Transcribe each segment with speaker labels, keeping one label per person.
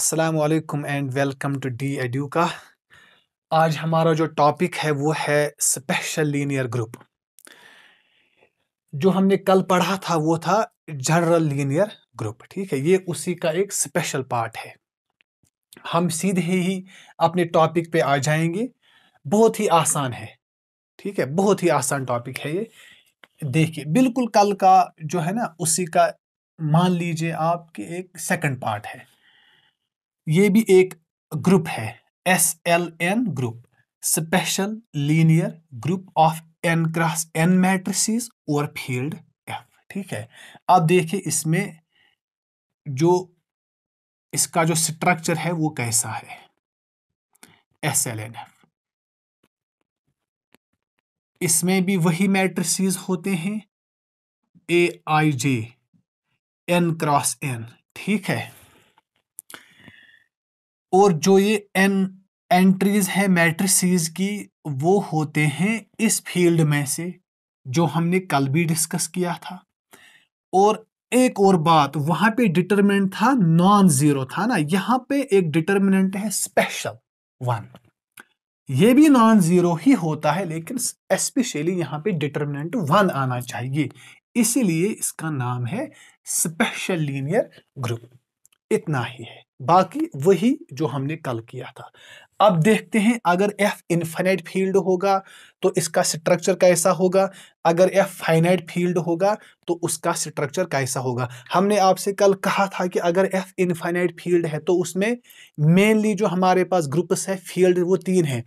Speaker 1: असलकम and welcome to the edu का आज हमारा जो टॉपिक है वो है स्पेशल लीनियर ग्रुप जो हमने कल पढ़ा था वो था जनरल लीनियर ग्रुप ठीक है ये उसी का एक स्पेशल पार्ट है हम सीधे ही अपने टॉपिक पे आ जाएंगे बहुत ही आसान है ठीक है बहुत ही आसान टॉपिक है ये देखिए बिल्कुल कल का जो है ना उसी का मान लीजिए आप कि एक सेकंड पार्ट है ये भी एक ग्रुप है S L N group special linear group of N cross N matrices और फील्ड एफ ठीक है अब देखिए इसमें जो इसका जो स्ट्रक्चर है वो कैसा है एस एल एन एफ इसमें भी वही मैट्रिसेस होते हैं A I J N cross N ठीक है और जो ये एन एंट्रीज है मैट्रिसीज की वो होते हैं इस फील्ड में से जो हमने कल भी डिस्कस किया था और एक और बात वहां पे डिटरमिनेंट था नॉन जीरो था ना यहाँ पे एक डिटरमिनेंट है स्पेशल वन ये भी नॉन जीरो ही होता है लेकिन स्पेशली यहाँ पे डिटरमिनेंट वन आना चाहिए इसीलिए इसका नाम है स्पेशल लीनियर ग्रुप इतना ही है बाकी वही जो हमने कल किया था अब देखते हैं अगर एफ इनफाइनाइट फील्ड होगा तो इसका स्ट्रक्चर कैसा होगा अगर एफ फाइनाइट फील्ड होगा तो उसका स्ट्रक्चर कैसा होगा हमने आपसे कल कहा था कि अगर एफ इनफाइनाइट फील्ड है तो उसमें मेनली जो हमारे पास ग्रुप्स है फील्ड वो तीन है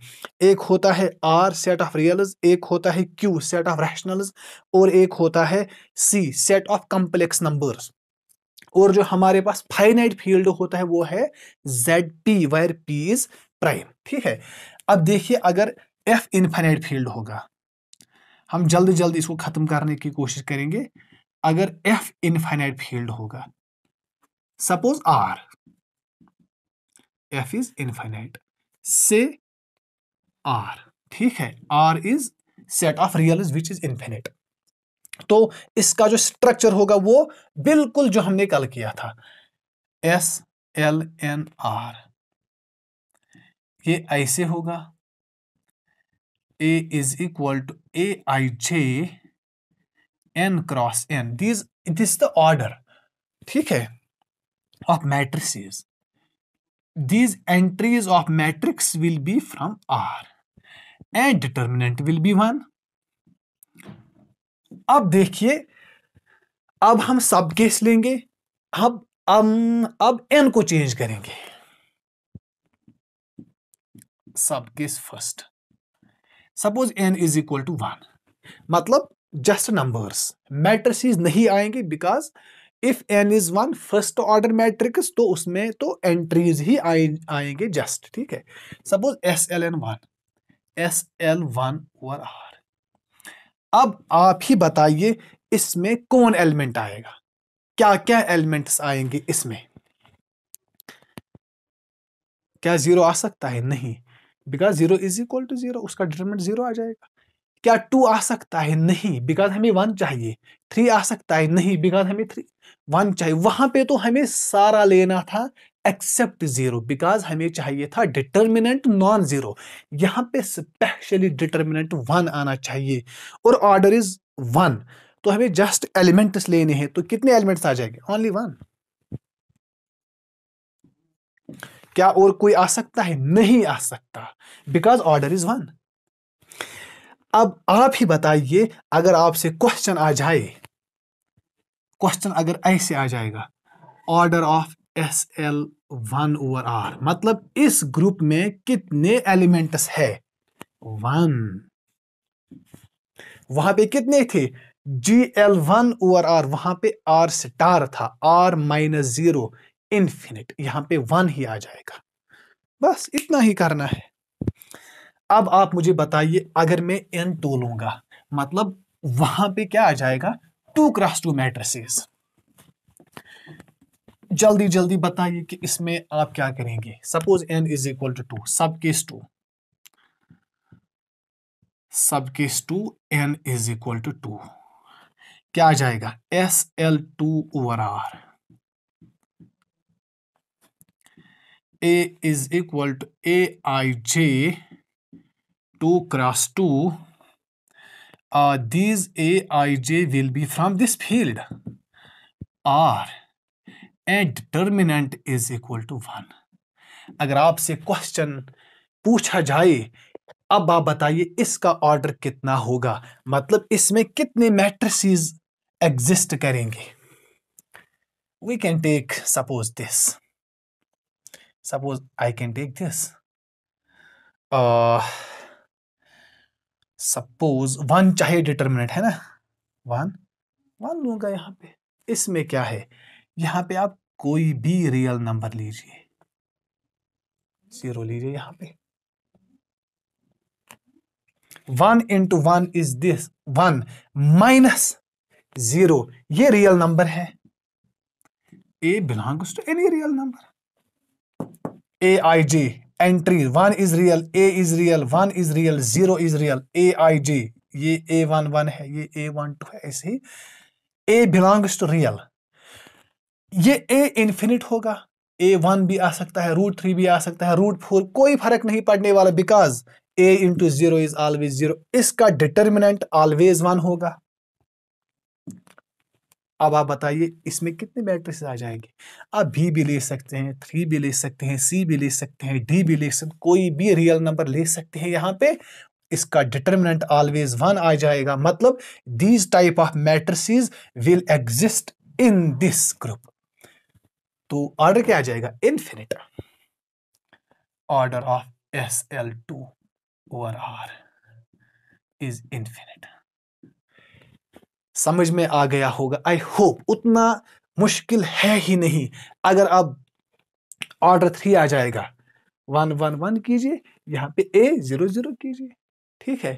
Speaker 1: एक होता है आर सेट ऑफ रियल्स एक होता है क्यू सेट ऑफ रैशनल्स और एक होता है C set of complex numbers और जो हमारे पास फाइनाइट फील्ड होता है वो है Z P where P is prime ठीक है अब देखिए अगर एफ इनफाइनाइट फील्ड होगा हम जल्दी जल्दी इसको ख़त्म करने की कोशिश करेंगे अगर एफ इनफाइनाइट फील्ड होगा suppose R F is infinite से आर ठीक है R is set of real which is infinite तो इसका जो स्ट्रक्चर होगा वो बिल्कुल जो हमने कल किया था एस एल एन आर ये ऐसे होगा A is equal to A I J N cross N this this the order ठीक है of matrix these entries of matrix will be from R and determinant will be one अब देखिए अब हम सब केस लेंगे अब अब अब एन को चेंज करेंगे sub case first suppose N is equal to one मतलब जस्ट नंबर्स मैट्रिसेस नहीं आएंगे because if N is one first order matrix तो उसमें तो एंट्रीज ही आए आएंगे जस्ट ठीक है suppose S L N one S L one over R अब आप ही बताइए इसमें कौन एलिमेंट आएगा क्या क्या एलिमेंट्स आएंगे इसमें क्या जीरो आ सकता है नहीं because zero is equal to zero उसका डिटरमिनेंट जीरो आ जाएगा क्या टू आ सकता है नहीं बिकॉज हमें वन चाहिए थ्री आ सकता है नहीं बिकॉज हमें थ्री वन चाहिए वहां पे तो हमें सारा लेना था एक्सेप्ट जीरो बिकॉज हमें चाहिए था डिटर्मिनेंट नॉन जीरो यहाँ पे स्पेशली डिटर्मिनेंट वन आना चाहिए और ऑर्डर इज वन तो हमें जस्ट एलिमेंट्स लेने हैं तो कितने एलिमेंट्स आ जाएंगे ओनली वन क्या और कोई आ सकता है नहीं आ सकता बिकॉज ऑर्डर इज वन अब आप ही बताइए अगर आपसे क्वेश्चन आ जाए क्वेश्चन अगर ऐसे आ जाएगा order of S L one over R मतलब इस ग्रुप में कितने एलिमेंट्स है वन वहां पे कितने थे G L one over R वहां पे आर स्टार था आर माइनस जीरो इनफिनिट यहां पे वन ही आ जाएगा बस इतना ही करना है अब आप मुझे बताइए अगर मैं एन टू लूंगा मतलब वहां पे क्या आ जाएगा टू क्रॉस टू मैट्रिसेस जल्दी जल्दी बताइए कि इसमें आप क्या करेंगे suppose N is equal to two sub case two sub case two N is equal to two क्या आ जाएगा S L two over R A is equal to A I J two cross two A I J will be from this field R and determinant is equal to one अगर आपसे question पूछा जाए अब आप बताइए इसका order कितना होगा मतलब इसमें कितने मैट्रिसेस एग्जिस्ट करेंगे we can take suppose this suppose I can take this suppose one चाहे डिटर्मिनेट है ना वन वन लूंगा यहाँ पे इसमें क्या है यहां पे आप कोई भी रियल नंबर लीजिए जीरो लीजिए यहां पे one into one is this one minus zero ये रियल नंबर है A belongs to any real number A I G entry one is real A is real one is real zero is real A I G ये A one one है ये A one two है ऐसे ही A belongs to real ये A infinite होगा ए one भी आ सकता है रूट थ्री भी आ सकता है रूट फोर कोई फर्क नहीं पड़ने वाला because A into zero is always zero इसका डिटर्मिनेंट ऑलवेज वन होगा अब आप बताइए इसमें कितने मैट्रिक्स आ जाएंगे आप बी भी ले सकते हैं थ्री भी ले सकते हैं सी भी ले सकते हैं डी भी ले सकते कोई भी रियल नंबर ले सकते हैं यहां पे इसका डिटर्मिनेंट ऑलवेज वन आ जाएगा मतलब these type of matrix will exist in this group तो ऑर्डर क्या आ जाएगा infinite order of S L two over R is infinite समझ में आ गया होगा आई होप उतना मुश्किल है ही नहीं अगर अब ऑर्डर थ्री आ जाएगा वन वन वन कीजिए यहां पे ए जीरो जीरो कीजिए ठीक है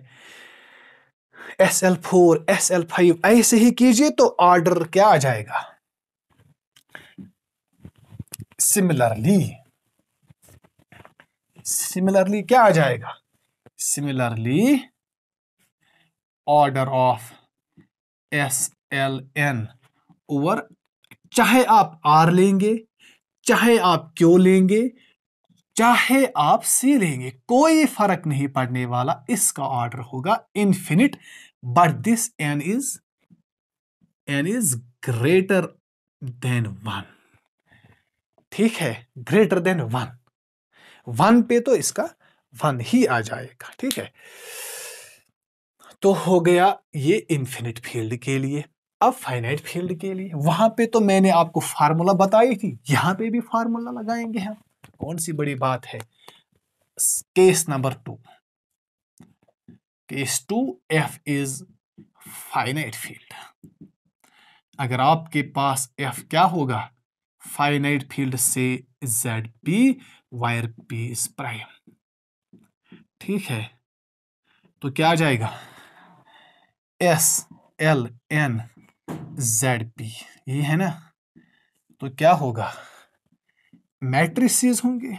Speaker 1: S L four S L five ऐसे ही कीजिए तो ऑर्डर क्या आ जाएगा सिमिलरली सिमिलरली क्या आ जाएगा similarly order of S L N over चाहे आप आर लेंगे चाहे आप क्यों लेंगे चाहे आप सी लेंगे कोई फर्क नहीं पड़ने वाला इसका ऑर्डर होगा infinite but this N is N is greater than one ठीक है ग्रेटर देन वन वन पे तो इसका वन ही आ जाएगा ठीक है तो हो गया ये इंफिनिट फील्ड के लिए अब फाइनाइट फील्ड के लिए वहां पे तो मैंने आपको फार्मूला बताई थी यहां पे भी फार्मूला लगाएंगे हम कौन सी बड़ी बात है case number two case two F is finite field अगर आपके पास एफ क्या होगा फाइनाइट फील्ड से Z P where P is prime ठीक है तो क्या आ जाएगा S L N Z P ये है ना तो क्या होगा मैट्रिसेस होंगे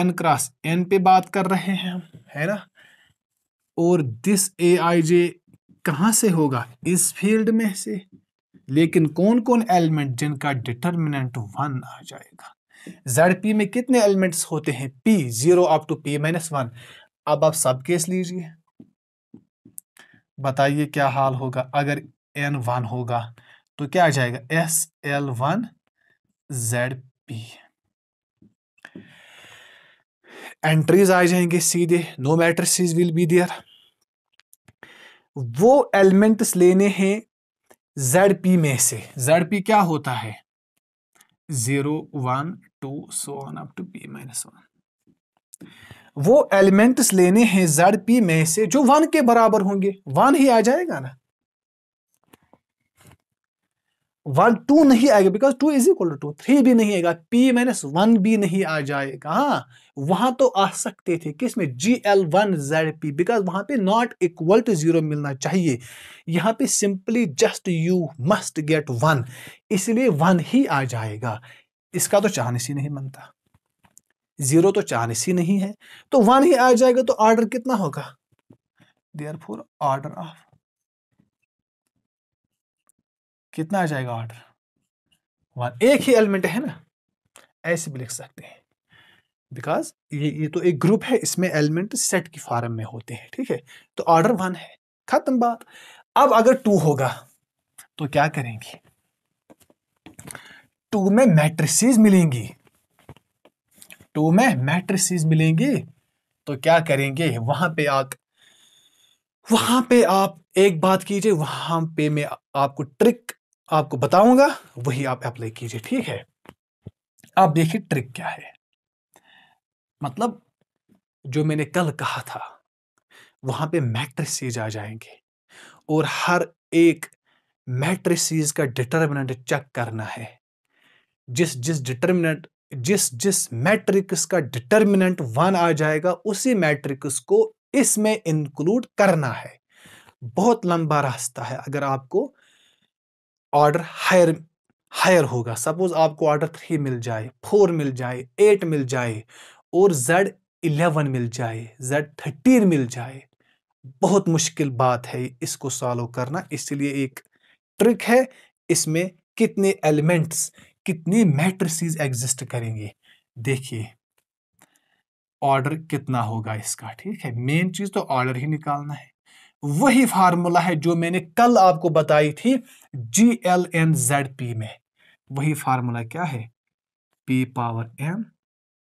Speaker 1: एन क्रॉस एन पे बात कर रहे हैं हम है ना और दिस ए आई जे कहां से होगा इस फील्ड में से लेकिन कौन कौन एलिमेंट जिनका डिटर्मिनेंट वन आ जाएगा जेड पी में कितने एलिमेंट्स होते हैं P zero up to P minus one अब आप सब केस लीजिए बताइए क्या हाल होगा अगर एन वन होगा तो क्या आ जाएगा S L one Z P entries आ जाएंगे सीधे no matrices will be there वो एलिमेंट्स लेने हैं जेड पी में से जेड पी क्या होता है zero one two so one up to P minus one वो एलिमेंट्स लेने हैं जेड पी में से जो वन के बराबर होंगे वन ही आ जाएगा ना वन टू नहीं आएगा because two is equal to two three भी नहीं आएगा पी माइनस वन भी नहीं आ जाएगा हाँ वहां तो आ सकते थे किस में G L one Z P because वहां पे नॉट इक्वल टू जीरो मिलना चाहिए यहाँ पे simply just you must get one इसलिए वन ही आ जाएगा इसका तो चांस ही नहीं बनता जीरो तो चांस ही नहीं है तो वन ही आ जाएगा तो ऑर्डर कितना होगा देयर फोर ऑर्डर ऑफ कितना आ जाएगा ऑर्डर वन एक ही एलिमेंट है ना ऐसे भी लिख सकते हैं बिकॉज ये ये तो एक ग्रुप है इसमें एलिमेंट सेट की फॉर्म में होते हैं ठीक है तो ऑर्डर वन है खत्म बात अब अगर टू होगा तो क्या करेंगे टू में मैट्रिसेस मिलेंगी टू में मैट्रिसेस मिलेंगी तो क्या करेंगे वहां पे आप वहां पे आप एक बात कीजिए वहां पे मैं आपको ट्रिक आपको बताऊंगा वही आप अप्लाई कीजिए ठीक है आप देखिए ट्रिक क्या है मतलब जो मैंने कल कहा था वहां पे मैट्रिसेज आ जाएंगे और हर एक मैट्रिसेज का डिटर्मिनेंट चेक करना है जिस जिस डिटर्मिनेंट जिस जिस मैट्रिक्स का डिटर्मिनेंट वन आ जाएगा उसी मैट्रिक्स को इसमें इंक्लूड करना है बहुत लंबा रास्ता है अगर आपको ऑर्डर हायर हायर होगा सपोज आपको ऑर्डर थ्री मिल जाए फोर मिल जाए एट मिल जाए और जेड इलेवन मिल जाए जेड थर्टीन मिल जाए बहुत मुश्किल बात है इसको सॉल्व करना इसलिए एक ट्रिक है इसमें कितने एलिमेंट्स कितने मैट्रिसेस एग्जिस्ट करेंगे देखिए ऑर्डर कितना होगा इसका ठीक है मेन चीज तो ऑर्डर ही निकालना है वही फार्मूला है जो मैंने कल आपको बताई थी G L N Z P में वही फार्मूला क्या है P power M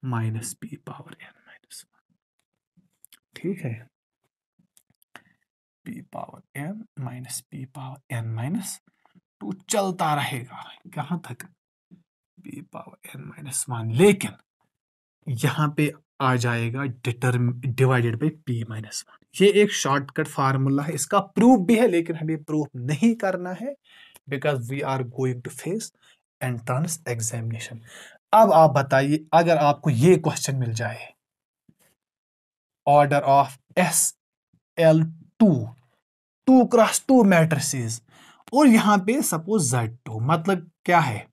Speaker 1: minus P power N minus one ठीक है P power M minus P power N minus two चलता रहेगा कहां तक P power N minus one लेकिन यहां पे आ जाएगा डिटर्म divided by P minus one ये एक शॉर्टकट फार्मूला है इसका प्रूफ भी है लेकिन हमें प्रूफ नहीं करना है because we are going to face entrance examination अब आप बताइए अगर आपको ये क्वेश्चन मिल जाए order of S L two two cross two matrices और यहां पे सपोज जेड टू मतलब क्या है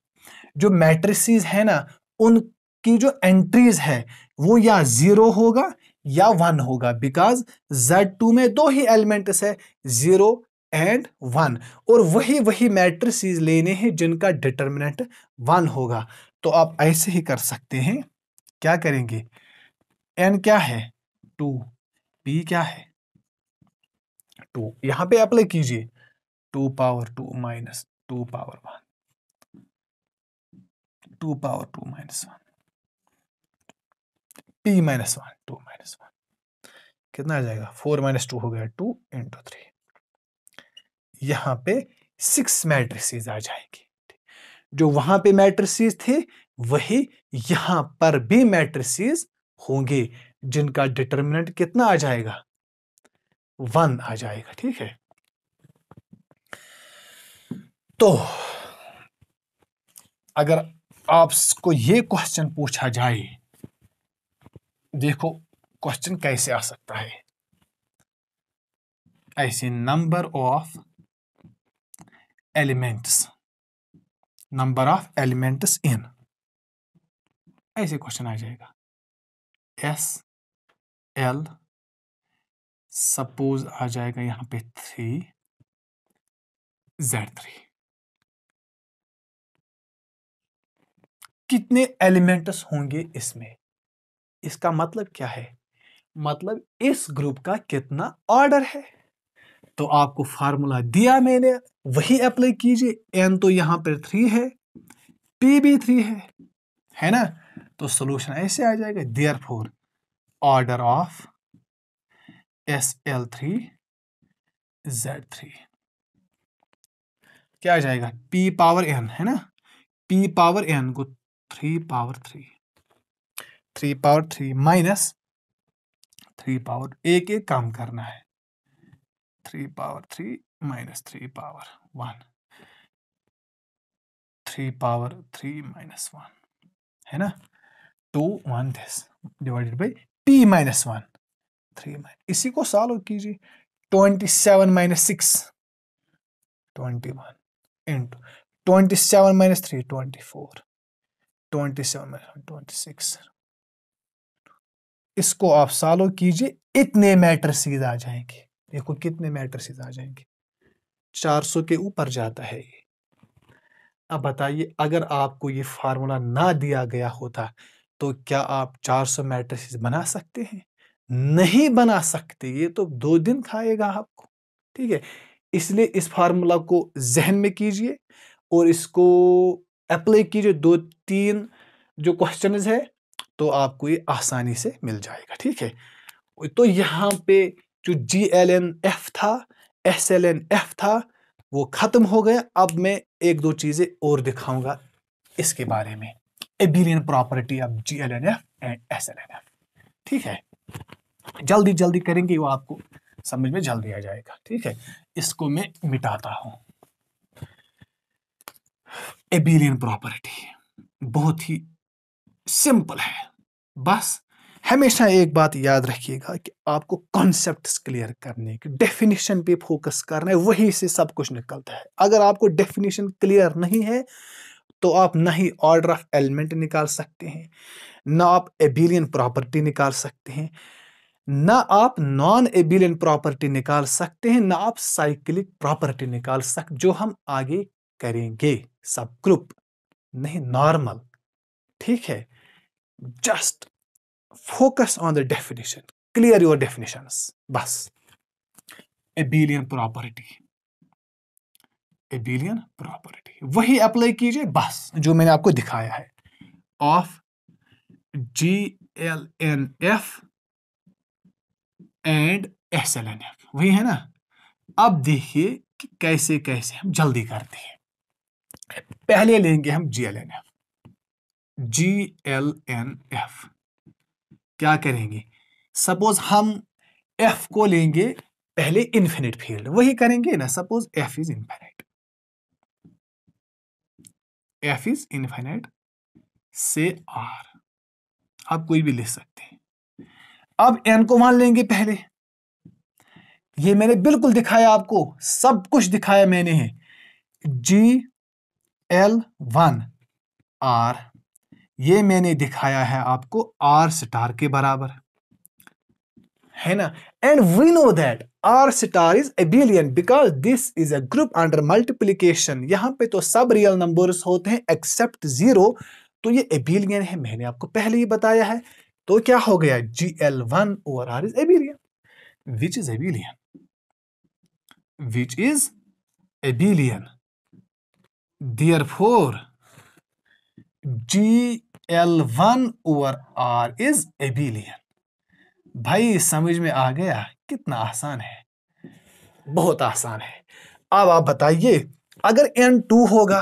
Speaker 1: जो मैट्रिसेस है ना उनकी जो एंट्रीज है वो या जीरो होगा या वन होगा बिकॉज जेड टू में दो ही एलिमेंट्स है जीरो एंड वन और वही वही मैट्रिसेस लेने हैं जिनका डिटर्मिनेंट वन होगा तो आप ऐसे ही कर सकते हैं क्या करेंगे एन क्या है टू पी क्या है टू यहां पे अप्लाई कीजिए two power two minus two power one two power two minus one T minus one two minus one कितना आ जाएगा फोर माइनस टू हो गया टू इंटू थ्री यहां पे सिक्स मैट्रिसेस आ जाएगी जो वहां पे मैट्रिसेस थे वही यहां पर भी मैट्रिसेस होंगे जिनका डिटर्मिनेंट कितना आ जाएगा वन आ जाएगा ठीक है तो अगर आपको ये क्वेश्चन पूछा जाए देखो क्वेश्चन कैसे आ सकता है ऐसे number of elements number of elements in ऐसे क्वेश्चन आ जाएगा एस एल सपोज आ जाएगा यहां पे थ्री जेड थ्री कितने एलिमेंट्स होंगे इसमें इसका मतलब क्या है मतलब इस ग्रुप का कितना ऑर्डर है तो आपको फार्मूला दिया मैंने वही अप्लाई कीजिए एन तो यहां पर थ्री है पी भी थ्री है है ना तो सोल्यूशन ऐसे आ जाएगा therefore order of S L three Z three क्या आ जाएगा पी पावर एन है ना पी पावर एन को three power three three power three minus three power A के काम करना है three power three minus three power one three power three minus one है ना two one this divided by T minus one three minus इसी को solve कीजिए twenty seven minus six twenty one into twenty seven minus three twenty four twenty seven minus twenty six इसको आप solve कीजिए इतने matrices आ जाएंगे देखो कितने मैट्रिसेस आ जाएंगे 400 के ऊपर जाता है ये अब बताइए अगर आपको ये फार्मूला ना दिया गया होता तो क्या आप 400 मैट्रिसेस बना सकते हैं नहीं बना सकते ये तो दो दिन खाएगा आपको ठीक है इसलिए इस फार्मूला को जहन में कीजिए और इसको अप्लाई कीजिए दो तीन जो क्वेश्चन है तो आपको ये आसानी से मिल जाएगा ठीक है तो यहाँ पे जो जी एल एन एफ था एस एल एन एफ था वो ख़त्म हो गया अब मैं एक दो चीज़ें और दिखाऊंगा इसके बारे में abelian property of G L N F and S L N F ठीक है जल्दी जल्दी करेंगे वो आपको समझ में जल्दी आ जाएगा ठीक है इसको मैं मिटाता हूं एबिलियन प्रॉपर्टी बहुत ही सिंपल है बस हमेशा एक बात याद रखिएगा कि आपको कॉन्सेप्ट क्लियर करने की डेफिनेशन पे फोकस करना है वही से सब कुछ निकलता है अगर आपको डेफिनेशन क्लियर नहीं है तो आप ना ही ऑर्डर ऑफ एलिमेंट निकाल सकते हैं ना आप एबिलियन प्रॉपर्टी निकाल सकते हैं ना आप नॉन एबिलियन प्रॉपर्टी निकाल सकते हैं ना आप साइक्लिक प्रॉपर्टी निकाल सकते जो हम आगे करेंगे सब ग्रुप नहीं नॉर्मल ठीक है just focus on the definition clear your definition बस एबिलियन प्रॉपर्टी एबिलियन प्रॉपर्टी वही अप्लाई कीजिए बस जो मैंने आपको दिखाया है of G L N F and S L N F वही है ना अब देखिए कि कैसे कैसे हम जल्दी करते हैं पहले लेंगे हम G L N F G L N F क्या करेंगे सपोज हम एफ को लेंगे पहले इन्फिनिट फील्ड वही करेंगे ना suppose F is infinite F is infinite से आर आप कोई भी ले सकते हैं अब एन को मान लेंगे पहले ये मैंने बिल्कुल दिखाया आपको सब कुछ दिखाया मैंने है जी एल वन आर ये मैंने दिखाया है आपको आर स्टार के बराबर है ना and we know that R star is abelian because this is a group under multiplication यहां पे तो सब रियल नंबर्स होते हैं एक्सेप्ट जीरो तो ये एबिलियन है मैंने आपको पहले ही बताया है तो क्या हो गया G L one over R is abelian which is abelian which is abelian therefore G L1 over R is abelian भाई समझ में आ गया कितना आसान है बहुत आसान है अब आप बताइए अगर एन टू होगा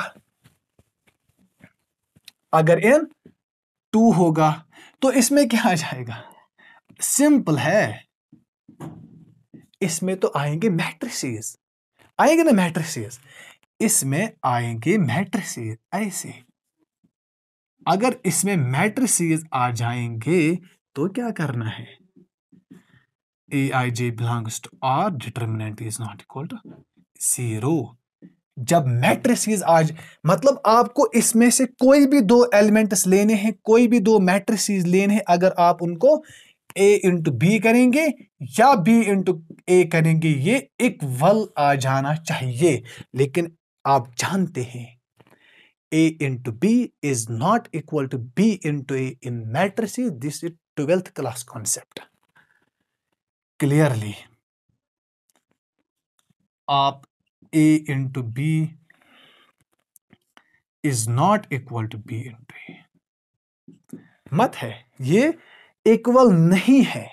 Speaker 1: अगर एन टू होगा तो इसमें क्या आ जाएगा सिंपल है इसमें तो आएंगे मैट्रिसेस आएंगे ना मैट्रिसेस इसमें आएंगे मैट्रिसेस ऐसे अगर इसमें मैट्रिसेस आ जाएंगे तो क्या करना है A I J belongs to R determinant is not equal to zero जब मैट्रिसेस आज मतलब आपको इसमें से कोई भी दो एलिमेंट्स लेने हैं कोई भी दो मैट्रिसेस लेने हैं अगर आप उनको ए इंटू बी करेंगे या बी इंटू ए करेंगे ये इक्वल आ जाना चाहिए लेकिन आप जानते हैं A into B is not equal to B into A in matrices. This is 12th class concept. Clearly, आप A into B is not equal to B into A. मत है ये इक्वल नहीं है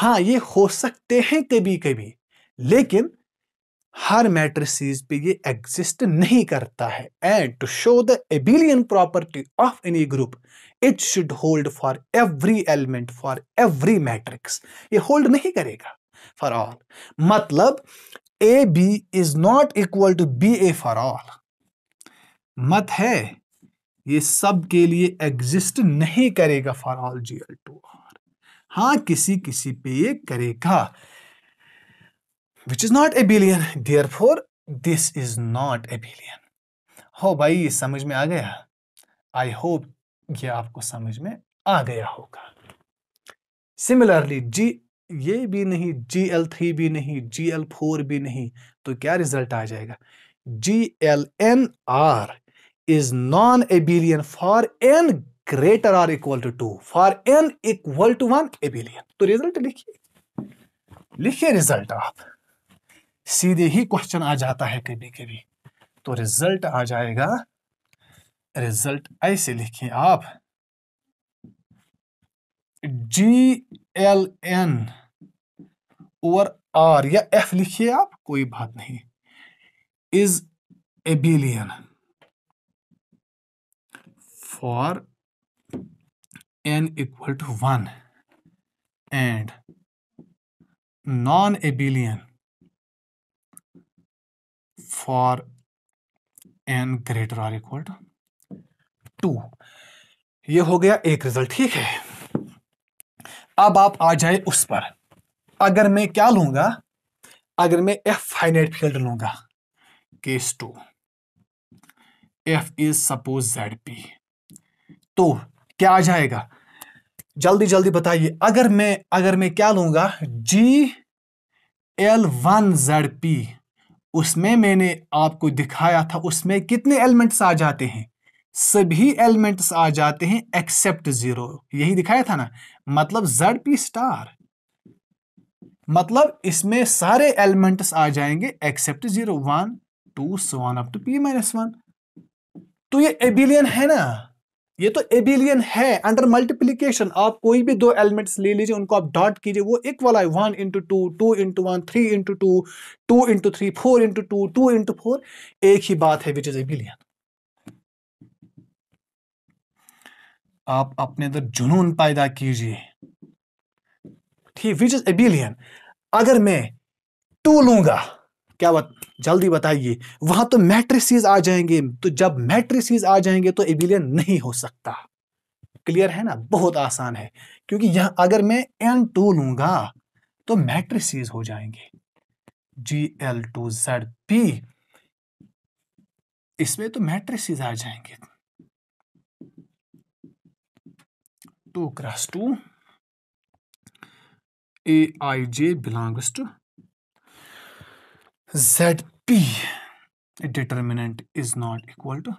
Speaker 1: हाँ ये हो सकते हैं कभी कभी लेकिन हर मैट्रिसेस पे ये एग्जिस्ट नहीं करता है and to show the abelian property of any group it should hold for every element for every matrix ये होल्ड नहीं करेगा फॉर ऑल मतलब A B is not equal to B A for all मत है ये सब के लिए एग्जिस्ट नहीं करेगा for all G L two R हाँ किसी किसी पे ये करेगा which is not abelian therefore this is not abelian हो भाई समझ में आ गया आई होप ये आपको समझ में आ गया होगा सिमिलरली जी ये भी नहीं जी एल थ्री भी नहीं जी एल फोर भी नहीं तो क्या रिजल्ट आ जाएगा G L N R is non abelian for N greater or equal to two for N equal to one abelian तो रिजल्ट लिखिए लिखिए रिजल्ट आप सीधे ही क्वेश्चन आ जाता है कभी कभी तो रिजल्ट आ जाएगा रिजल्ट ऐसे लिखें आप जी एल एन और आर या एफ लिखिए आप कोई बात नहीं is abelian for N equal to one and non abelian for N greater or equal to two ये हो गया एक रिजल्ट ठीक है अब आप आ जाए उस पर अगर मैं क्या लूंगा अगर मैं एफ फाइनाइट फील्ड लूंगा case two F is suppose Z P तो क्या आ जाएगा जल्दी जल्दी बताइए अगर मैं अगर मैं क्या लूंगा G L one Z P उसमें मैंने आपको दिखाया था उसमें कितने एलिमेंट्स आ जाते हैं सभी एलिमेंट्स आ जाते हैं एक्सेप्ट जीरो यही दिखाया था ना मतलब जेड पी स्टार मतलब इसमें सारे एलिमेंट्स आ जाएंगे except zero one two so one up to P minus one तो ये एबिलियन है ना ये तो एबिलियन है अंडर मल्टीप्लीकेशन आप कोई भी दो एलिमेंट्स ले लीजिए उनको आप डॉट कीजिए वो एक वाला है one into two two into one three into two two into three four into two two into four एक ही बात है विच इज एबिलियन आप अपने अंदर जुनून पैदा कीजिए ठीक विच इज एबिलियन अगर मैं टू लूंगा क्या बात जल्दी बताइए वहां तो मैट्रिसेस आ जाएंगे तो जब मैट्रिसेस आ जाएंगे तो एबिलियन नहीं हो सकता क्लियर है ना बहुत आसान है क्योंकि यहां अगर मैं एन टू लूंगा तो मैट्रिसेस हो जाएंगे G L two Z P इसमें तो मैट्रिसेस आ जाएंगे two cross two A I J belongs to Z P determinant is not equal to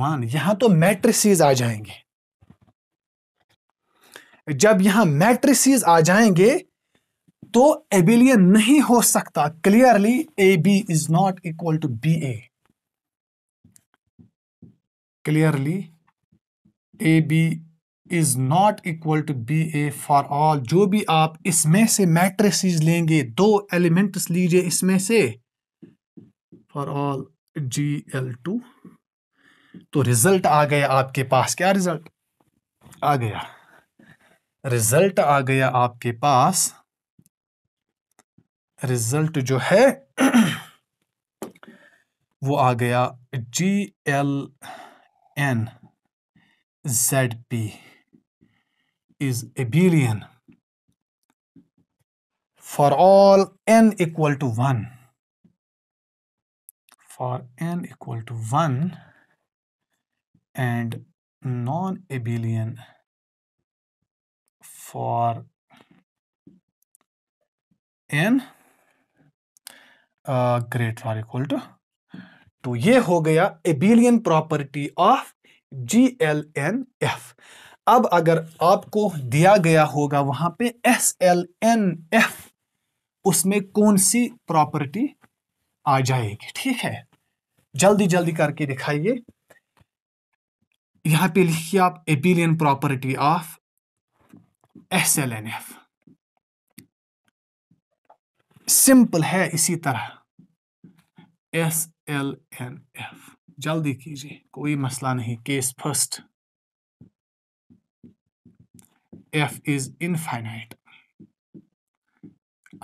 Speaker 1: one यहां तो मैट्रिसीज आ जाएंगे जब यहां मैट्रिसीज आ जाएंगे तो एबिलियन नहीं हो सकता clearly A B is not equal to B A clearly A B is not equal to B A for all जो भी आप इसमें से मैट्रिस लेंगे दो एलिमेंट्स लीजिए इसमें से for all G L two तो रिजल्ट आ गया आपके पास क्या रिजल्ट आ गया रिजल्ट आ गया आपके पास रिजल्ट जो है वो आ गया G L N Z P is a billion for all n equal to 1 for n equal to 1 and non-abelian for n uh, greater or equal to तो ये हो गया abelian property of G L N F अब अगर आपको दिया गया होगा वहां पे एस एल एन एफ उसमें कौन सी प्रॉपर्टी आ जाएगी ठीक है जल्दी जल्दी करके दिखाइए यहां पे लिखिए आप abelian property of S L N F simple है इसी तरह एस एल एन एफ जल्दी कीजिए कोई मसला नहीं case first F is infinite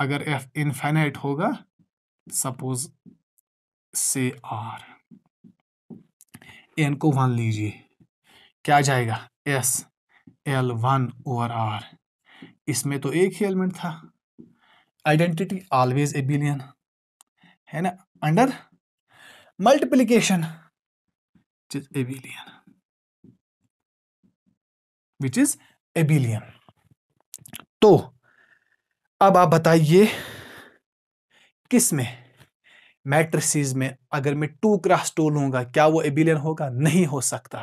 Speaker 1: अगर एफ इनफाइनाइट होगा सपोज से आर एन को वन लीजिए क्या जाएगा S L one over R इसमें तो एक ही एलिमेंट था आइडेंटिटी ऑलवेज ए बिलियन है ना under multiplication abelian which is abelian तो अब आप बताइए किस में मैट्रिसेस में अगर मैं टू क्रॉस टू लूंगा क्या वो एबिलियन होगा नहीं हो सकता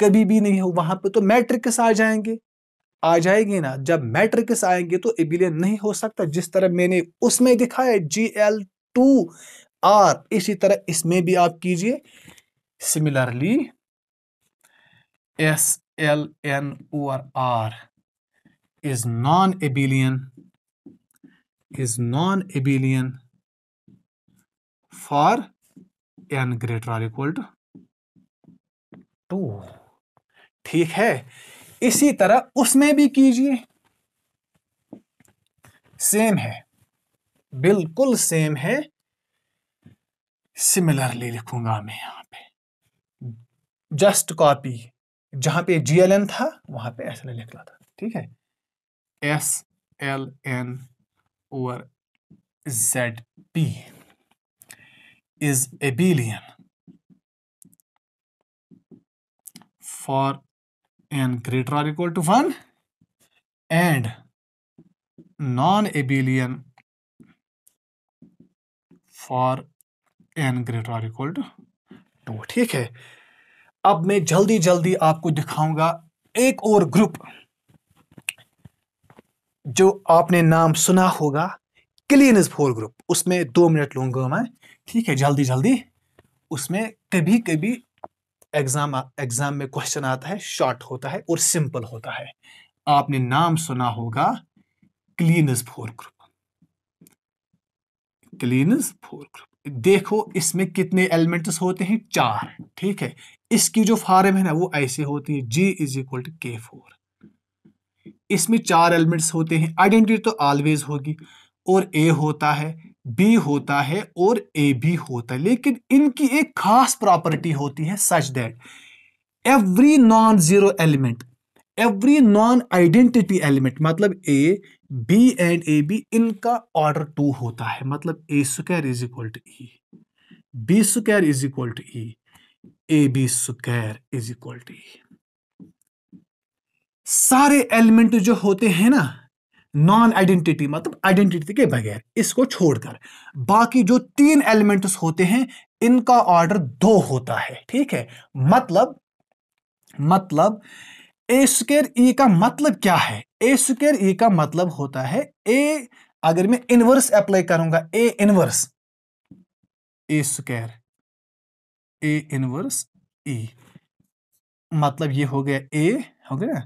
Speaker 1: कभी भी नहीं हो वहां पे तो मैट्रिक्स आ जाएंगे आ जाएंगे ना जब मैट्रिक्स आएंगे तो एबिलियन नहीं हो सकता जिस तरह मैंने उसमें दिखाया जी एल टू आर इसी तरह इसमें भी आप कीजिए similarly S L, N, or R is non-abelian is non-abelian for n greater or equal to two ठीक है इसी तरह उसमें भी कीजिए सेम है बिल्कुल सेम है सिमिलरली लिखूंगा मैं यहां पे जस्ट कॉपी जहां पे एन था वहां पे एस एल एन निकला था ठीक है S L N over Z P is abelian for N greater or equal to one and non abelian for N greater or equal to two ठीक है अब मैं जल्दी जल्दी आपको दिखाऊंगा एक और ग्रुप जो आपने नाम सुना होगा क्लीन इज फोर ग्रुप उसमें दो मिनट लूंगा मैं ठीक है जल्दी जल्दी उसमें कभी कभी एग्जाम एग्जाम में क्वेश्चन आता है शॉर्ट होता है और सिंपल होता है आपने नाम सुना होगा Klein is four group Klein is four group देखो इसमें कितने एलिमेंट्स होते हैं चार ठीक है इसकी जो फॉर्म है ना वो ऐसे होती है G is equal to K four इसमें चार एलिमेंट्स होते हैं आइडेंटिटी तो ऑलवेज होगी और ए होता है बी होता है और ए बी होता है लेकिन इनकी एक खास प्रॉपर्टी होती है such that every non zero element every non identity element मतलब A B and A B इनका ऑर्डर टू होता है मतलब A square is equal to E B square is equal to E A B square is equal to सारे element जो होते हैं ना नॉन आइडेंटिटी मतलब आइडेंटिटी के बगैर इसको छोड़कर बाकी जो तीन एलिमेंट्स होते हैं इनका ऑर्डर दो होता है ठीक है मतलब मतलब ए स्केर ई का मतलब क्या है ए स्केर ई का मतलब होता है ए अगर मैं इनवर्स अप्लाई करूंगा A inverse A square A inverse E मतलब ये हो गया ए हो गया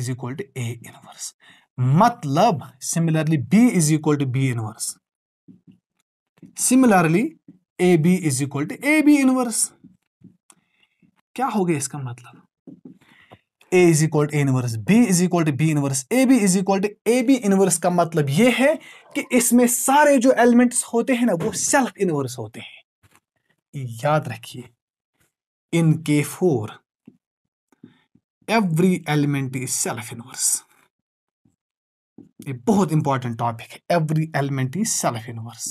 Speaker 1: is equal to A inverse मतलब similarly B is equal to B inverse similarly A B is equal to A B inverse क्या हो गया इसका मतलब A is equal to A inverse B is equal to B inverse A B is equal to A B inverse का मतलब ये है कि इसमें सारे जो एलिमेंट्स होते हैं ना वो सेल्फ इनवर्स होते हैं याद रखिए in K four every element is self inverse ये बहुत इंपॉर्टेंट टॉपिक है every element is self inverse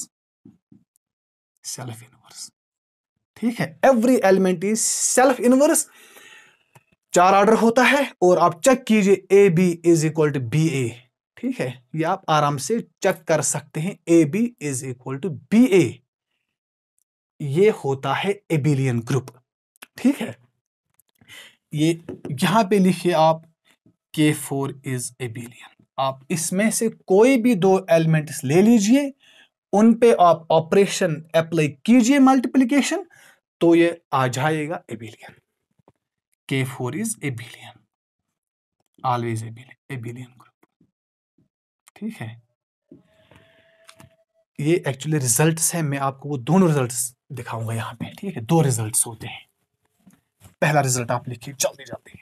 Speaker 1: self inverse ठीक है every element is self inverse चार ऑर्डर होता है और आप चेक कीजिए A B is equal to B A ठीक है ये आप आराम से चेक कर सकते हैं A B is equal to B A ये होता है एबिलियन ग्रुप ठीक है ये यहां पे लिखिए आप के फोर इज एबिलियन आप इसमें से कोई भी दो एलिमेंट्स ले लीजिए उन पे आप ऑपरेशन अप्लाई कीजिए मल्टीप्लीकेशन तो ये आ जाएगा abelian K four is abelian always abelian abelian group ठीक है ये एक्चुअली रिजल्ट्स है मैं आपको वो दोनों रिजल्ट्स दिखाऊंगा यहां पे ठीक है दो रिजल्ट होते हैं पहला रिजल्ट आप लिखिए जल्दी जल्दी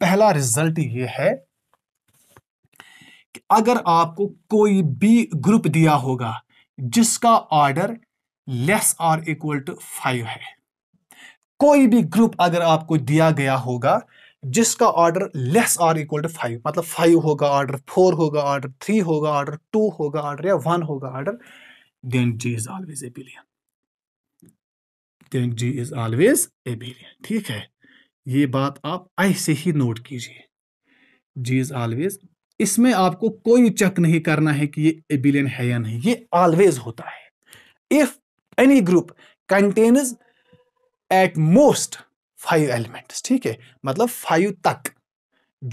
Speaker 1: पहला रिजल्ट ये है कि अगर आपको कोई भी ग्रुप दिया होगा जिसका ऑर्डर लेस और इक्वल टू फाइव है कोई भी ग्रुप अगर आपको दिया गया होगा जिसका ऑर्डर लेस और इक्वल टू फाइव मतलब फाइव होगा ऑर्डर फोर होगा ऑर्डर थ्री होगा ऑर्डर टू होगा ऑर्डर या वन होगा order then G is always abelian then G is always abelian ठीक है ये बात आप ऐसे ही नोट कीजिए जी इज ऑलवेज इसमें आपको कोई चेक नहीं करना है कि ये ए बिलियन है या नहीं ये ऑलवेज होता है if any group contains at most five elements ठीक है मतलब फाइव तक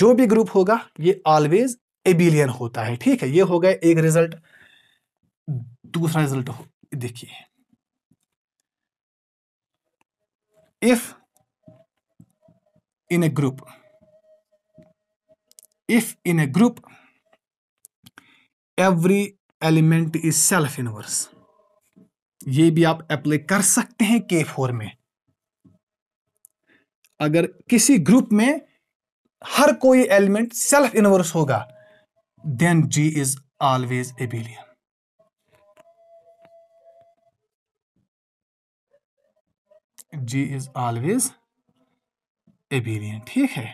Speaker 1: जो भी ग्रुप होगा ये ऑलवेज एबिलियन होता है ठीक है ये हो गया एक रिजल्ट दूसरा रिजल्ट देखिए if in a group if in a group every element is self inverse ये भी आप अप्लाई कर सकते हैं के फोर में अगर किसी ग्रुप में हर कोई एलिमेंट सेल्फ इनवर्स होगा then G is always abelian G is always abelian ठीक है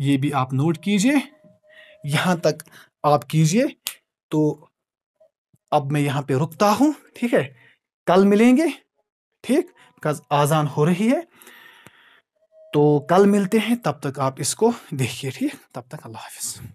Speaker 1: ये भी आप नोट कीजिए यहां तक आप कीजिए तो अब मैं यहाँ पे रुकता हूँ ठीक है कल मिलेंगे ठीक बिकॉज आज़ान हो रही है तो कल मिलते हैं तब तक आप इसको देखिए ठीक तब तक अल्लाह हाफिज़